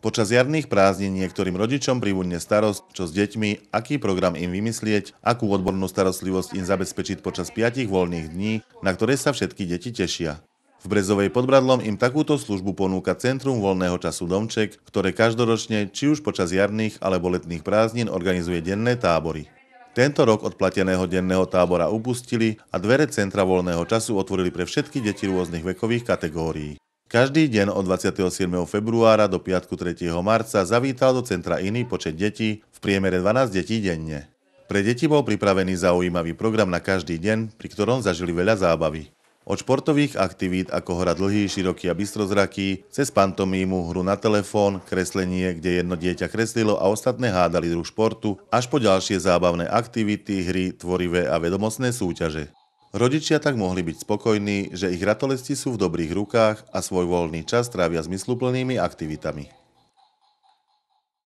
Počas jarných prázdnin niektorým rodičom privúdne starosť, čo s deťmi, aký program im vymyslieť, akú odbornú starostlivosť im zabezpečiť počas 5 voľných dní, na ktoré sa všetky deti tešia. V Brezovej pod Bradlom im takúto službu ponúka Centrum voľného času Domček, ktoré každoročne, či už počas jarných alebo letných prázdnin, organizuje denné tábory. Tento rok od plateného denného tábora upustili a dvere Centra voľného času otvorili pre všetky deti rôznych vekových kategórií. Každý deň od 27. februára do piatku 3. marca zavítal do centra iný počet detí, v priemere 12 detí denne. Pre deti bol pripravený zaujímavý program na každý deň, pri ktorom zažili veľa zábavy. Od športových aktivít ako hra dlhý, široký a bystrozraký, cez pantomímu, hru na telefón, kreslenie, kde jedno dieťa kreslilo a ostatné hádali druh športu, až po ďalšie zábavné aktivity, hry, tvorivé a vedomostné súťaže. Rodičia tak mohli byť spokojní, že ich ratolesti sú v dobrých rukách a svoj voľný čas trávia zmysluplnými aktivitami.